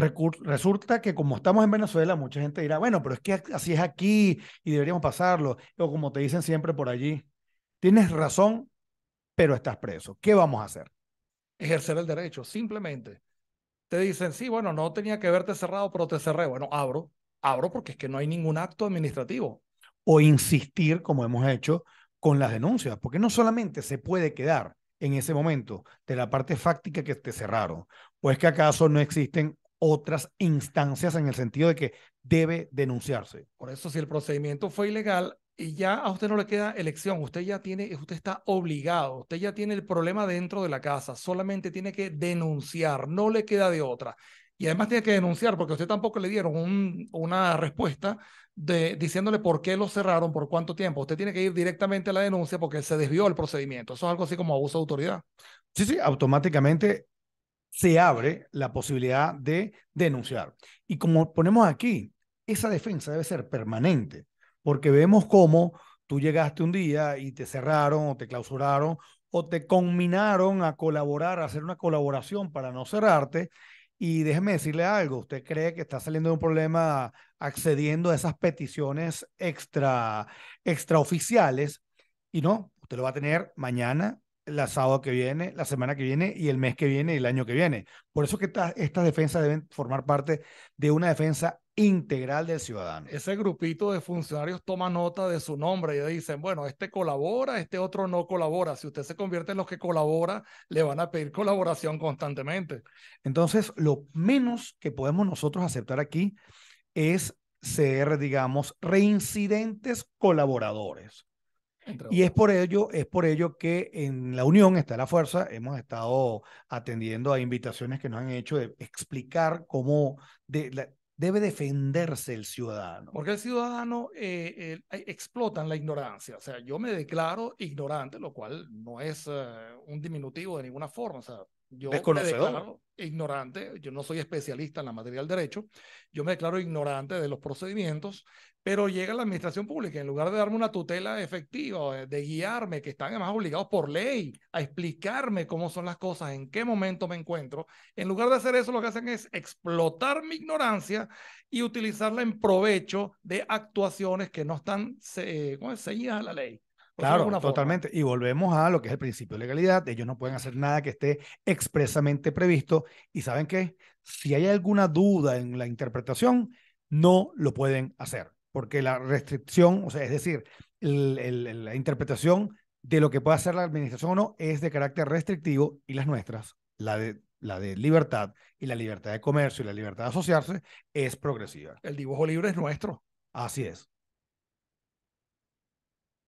Resulta que como estamos en Venezuela, mucha gente dirá, bueno, pero es que así es aquí y deberíamos pasarlo, o como te dicen siempre por allí, tienes razón, pero estás preso. ¿Qué vamos a hacer? Ejercer el derecho, simplemente. Te dicen, sí, bueno, no tenía que verte cerrado, pero te cerré. Bueno, abro, abro porque es que no hay ningún acto administrativo. O insistir, como hemos hecho, con las denuncias, porque no solamente se puede quedar en ese momento de la parte fáctica que te cerraron, o es que acaso no existen otras instancias en el sentido de que debe denunciarse. Por eso, si el procedimiento fue ilegal y ya a usted no le queda elección, usted ya tiene, usted está obligado, usted ya tiene el problema dentro de la casa, solamente tiene que denunciar, no le queda de otra. Y además tiene que denunciar porque usted tampoco le dieron una respuesta de, diciéndole por qué lo cerraron, por cuánto tiempo. Usted tiene que ir directamente a la denuncia porque se desvió el procedimiento. Eso es algo así como abuso de autoridad. Sí, sí, automáticamente se abre la posibilidad de denunciar. Y como ponemos aquí, esa defensa debe ser permanente, porque vemos cómo tú llegaste un día y te cerraron o te clausuraron o te combinaron a colaborar, a hacer una colaboración para no cerrarte. Y déjeme decirle algo, ¿usted cree que está saliendo de un problema accediendo a esas peticiones extra, extraoficiales? Y no, usted lo va a tener mañana, la sábado que viene, la semana que viene y el mes que viene y el año que viene. Por eso que estas defensas deben formar parte de una defensa integral del ciudadano. Ese grupito de funcionarios toma nota de su nombre y dicen, bueno, este colabora, este otro no colabora. Si usted se convierte en los que colabora, le van a pedir colaboración constantemente. Entonces, lo menos que podemos nosotros aceptar aquí es ser, digamos, reincidentes colaboradores. Y es por ello, es por ello que en la Unión está la fuerza. Hemos estado atendiendo a invitaciones que nos han hecho de explicar cómo debe defenderse el ciudadano. Porque el ciudadano eh, eh, explotan la ignorancia. O sea, yo me declaro ignorante, lo cual no es eh, un diminutivo de ninguna forma. O sea, yo Me declaro ignorante, yo no soy especialista en la materia del derecho, yo me declaro ignorante de los procedimientos, pero llega la administración pública, en lugar de darme una tutela efectiva, eh, de guiarme, que están además obligados por ley a explicarme cómo son las cosas, en qué momento me encuentro, en lugar de hacer eso, lo que hacen es explotar mi ignorancia y utilizarla en provecho de actuaciones que no están eh, seguidas a la ley. Claro, totalmente. Y volvemos a lo que es el principio de legalidad. Ellos no pueden hacer nada que esté expresamente previsto. Y saben que Si hay alguna duda en la interpretación, no lo pueden hacer, porque la restricción, o sea, es decir, la interpretación de lo que puede hacer la administración o no es de carácter restrictivo y las nuestras, la de la de libertad y la libertad de comercio y la libertad de asociarse es progresiva. El dibujo libre es nuestro. Así es.